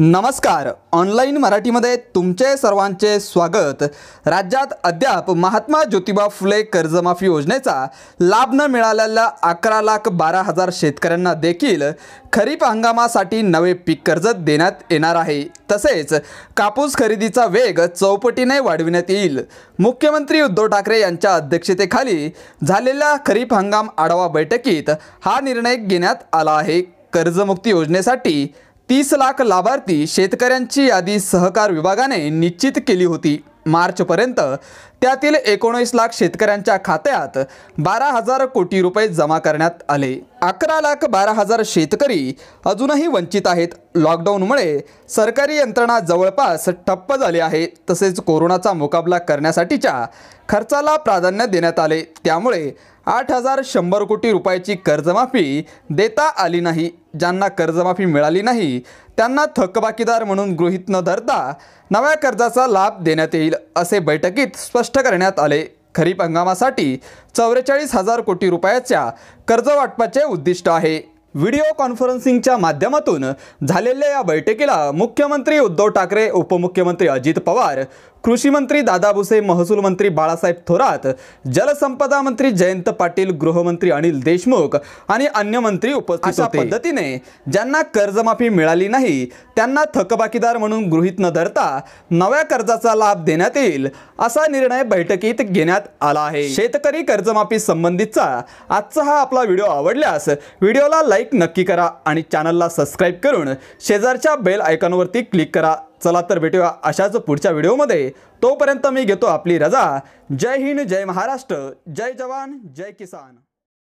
नमस्कार ऑनलाईन मराठीमध्ये तुमचे सर्वांचे स्वागत राज्यात अद्याप महात्मा ज्योतिबा फुले कर्जमाफी योजनेचा लाभ न मिळालेल्या अकरा लाख बारा हजार शेतकऱ्यांना देखील खरीप हंगामासाठी नवे पीक कर्ज देण्यात येणार आहे तसेच कापूस खरेदीचा वेग चौपटीने वाढविण्यात येईल मुख्यमंत्री उद्धव ठाकरे यांच्या अध्यक्षतेखाली झालेल्या खरीप हंगाम आढावा बैठकीत हा निर्णय घेण्यात आला आहे कर्जमुक्ती योजनेसाठी तीस लाख लाभार्थी शेतकऱ्यांची यादी सहकार विभागाने निश्चित केली होती मार्चपर्यंत त्यातील एकोणीस लाख शेतकऱ्यांच्या खात्यात बारा हजार कोटी रुपये जमा करण्यात आले अकरा लाख बारा हजार शेतकरी अजूनही वंचित आहेत लॉकडाऊनमुळे सरकारी यंत्रणा जवळपास ठप्प झाली आहे तसेच कोरोनाचा मुकाबला करण्यासाठीच्या खर्चाला प्राधान्य देण्यात आले त्यामुळे आठ हजार शंभर कोटी रुपयाची कर्जमाफी देता आली नाही ज्यांना कर्जमाफी मिळाली नाही त्यांना थकबाकीदार म्हणून गृहीत न धरता नव्या कर्जाचा लाभ देण्यात येईल असे बैठकीत स्पष्ट करण्यात आले खरीप हंगामासाठी चौवेचाळीस हजार कोटी रुपयाच्या कर्जवाटपाचे उद्दिष्ट आहे व्हिडिओ कॉन्फरन्सिंगच्या माध्यमातून झालेल्या या बैठकीला मुख्यमंत्री उद्धव ठाकरे उपमुख्यमंत्री अजित पवार कृषी मंत्री दादा भुसे महसूल मंत्री बाळासाहेब थोरात जलसंपदा मंत्री जयंत पाटील गृहमंत्री अनिल देशमुख आणि अन्य मंत्री उपस्थित अशा पद्धतीने ज्यांना कर्जमाफी मिळाली नाही त्यांना थकबाकीदार म्हणून गृहीत न धरता नव्या कर्जाचा लाभ देण्यात येईल असा निर्णय बैठकीत घेण्यात आला आहे शेतकरी कर्जमाफी संबंधितचा आजचा हा आपला व्हिडिओ आवडल्यास व्हिडिओला लाईक नक्की करा आणि चॅनलला सबस्क्राईब करून शेजारच्या बेल आयकॉनवरती क्लिक करा चला तर भेटूया अशाच पुढच्या व्हिडिओमध्ये तोपर्यंत मी घेतो आपली रजा जय हिंद जय महाराष्ट्र जय जवान जय किसान